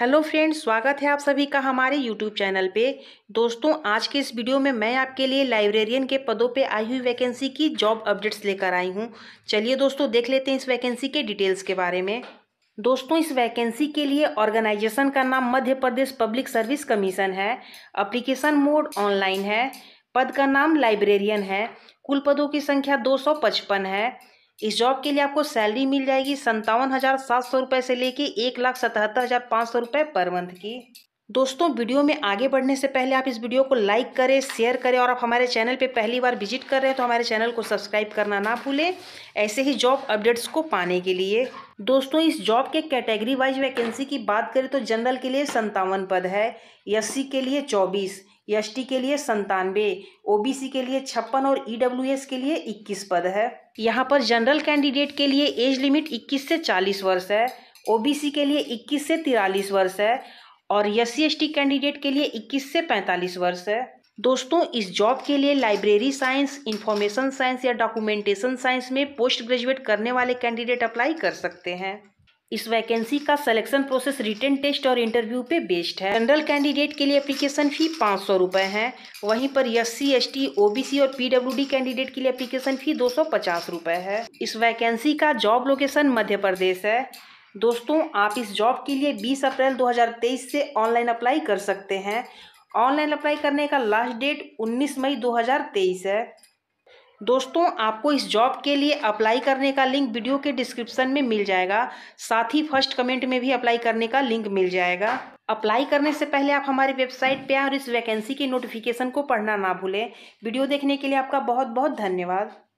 hello friends स्वागत है आप सभी का हमारे यूट्यूब चैनल पे दोस्तों आज के इस वीडियो में मैं आपके लिए लाइब्रेरियन के पदों पे आई हुई वैकेंसी की जॉब अपडेट्स लेकर आई हूँ चलिए दोस्तों देख लेते हैं इस वैकेंसी के डिटेल्स के बारे में दोस्तों इस वैकेंसी के लिए ऑर्गेनाइजेशन का नाम Madhya Pradesh public service commission है अप्लीकेशन मोड ऑनलाइन है पद का नाम लाइब्रेरियन है कुल पदों की संख्या दो है इस जॉब के लिए आपको सैलरी मिल जाएगी संतावन हज़ार सात सौ रुपये से लेके एक लाख सतहत्तर हज़ार पाँच सौ रुपये पर मंथ की दोस्तों वीडियो में आगे बढ़ने से पहले आप इस वीडियो को लाइक करें शेयर करें और आप हमारे चैनल पर पहली बार विजिट कर रहे हैं तो हमारे चैनल को सब्सक्राइब करना ना भूलें ऐसे ही जॉब अपडेट्स को पाने के लिए दोस्तों इस जॉब के कैटेगरी वाइज वैकेंसी की बात करें तो जनरल के लिए संतावन पद है एस के लिए चौबीस एस के लिए संतानवे ओ के लिए छप्पन और ई e के लिए इक्कीस पद है यहाँ पर जनरल कैंडिडेट के लिए एज लिमिट इक्कीस से चालीस वर्ष है ओ के लिए इक्कीस से तिरालीस वर्ष है और एस सी कैंडिडेट के लिए 21 से 45 वर्ष है दोस्तों इस जॉब के लिए लाइब्रेरी साइंस इंफॉर्मेशन साइंस या डॉक्यूमेंटेशन साइंस में पोस्ट ग्रेजुएट करने वाले कैंडिडेट अप्लाई कर सकते हैं इस वैकेंसी का सिलेक्शन प्रोसेस रिटर्न टेस्ट और इंटरव्यू पे बेस्ड है जनरल कैंडिडेट के लिए एप्लीकेशन फी पाँच सौ रुपये है वहीं पर S C S T O B C और डी कैंडिडेट के लिए एप्लीकेशन फी दो सौ पचास रुपये है इस वैकेंसी का जॉब लोकेशन मध्य प्रदेश है दोस्तों आप इस जॉब के लिए 20 अप्रैल 2023 से ऑनलाइन अप्लाई कर सकते हैं ऑनलाइन अप्लाई करने का लास्ट डेट 19 मई 2023 है दोस्तों आपको इस जॉब के लिए अप्लाई करने का लिंक वीडियो के डिस्क्रिप्शन में मिल जाएगा साथ ही फर्स्ट कमेंट में भी अप्लाई करने का लिंक मिल जाएगा अप्लाई करने से पहले आप हमारी वेबसाइट पर और इस वैकेंसी के नोटिफिकेशन को पढ़ना ना भूलें वीडियो देखने के लिए आपका बहुत बहुत धन्यवाद